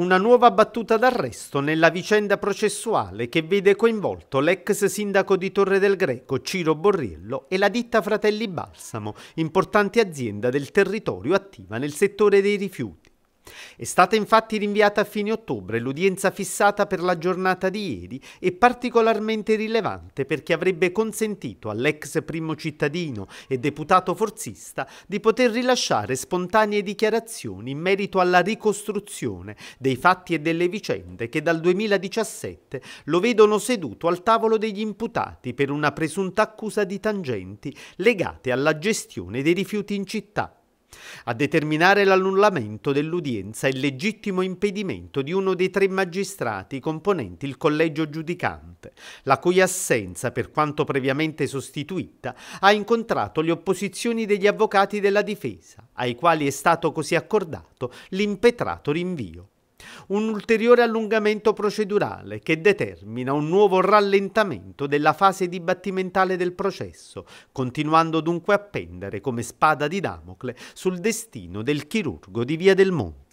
Una nuova battuta d'arresto nella vicenda processuale che vede coinvolto l'ex sindaco di Torre del Greco Ciro Borriello e la ditta Fratelli Balsamo, importante azienda del territorio attiva nel settore dei rifiuti. È stata infatti rinviata a fine ottobre l'udienza fissata per la giornata di ieri e particolarmente rilevante perché avrebbe consentito all'ex primo cittadino e deputato forzista di poter rilasciare spontanee dichiarazioni in merito alla ricostruzione dei fatti e delle vicende che dal 2017 lo vedono seduto al tavolo degli imputati per una presunta accusa di tangenti legate alla gestione dei rifiuti in città. A determinare l'annullamento dell'udienza è il legittimo impedimento di uno dei tre magistrati componenti il collegio giudicante, la cui assenza, per quanto previamente sostituita, ha incontrato le opposizioni degli avvocati della difesa, ai quali è stato così accordato l'impetrato rinvio un ulteriore allungamento procedurale che determina un nuovo rallentamento della fase dibattimentale del processo, continuando dunque a pendere come spada di Damocle sul destino del chirurgo di Via del Monte.